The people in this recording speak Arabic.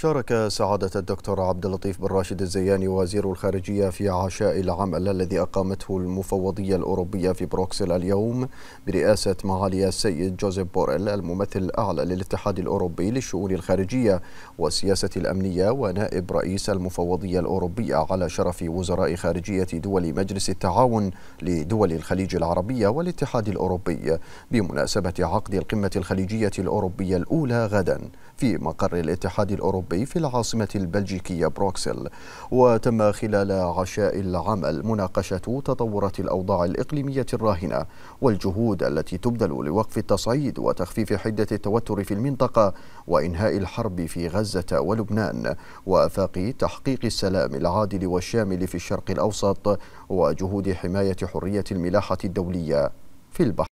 شارك سعادة الدكتور عبد اللطيف بن راشد الزياني وزير الخارجية في عشاء العمل الذي أقامته المفوضية الأوروبية في بروكسل اليوم برئاسة معالي السيد جوزيف بوريل الممثل الأعلى للاتحاد الأوروبي للشؤون الخارجية والسياسة الأمنية ونائب رئيس المفوضية الأوروبية على شرف وزراء خارجية دول مجلس التعاون لدول الخليج العربية والاتحاد الأوروبي بمناسبة عقد القمة الخليجية الأوروبية الأولى غدا في مقر الاتحاد الأوروبي الأوروبي في العاصمة البلجيكية بروكسل وتم خلال عشاء العمل مناقشة تطورات الأوضاع الإقليمية الراهنة والجهود التي تبذل لوقف التصعيد وتخفيف حدة التوتر في المنطقة وإنهاء الحرب في غزة ولبنان وآفاق تحقيق السلام العادل والشامل في الشرق الأوسط وجهود حماية حرية الملاحة الدولية في البحر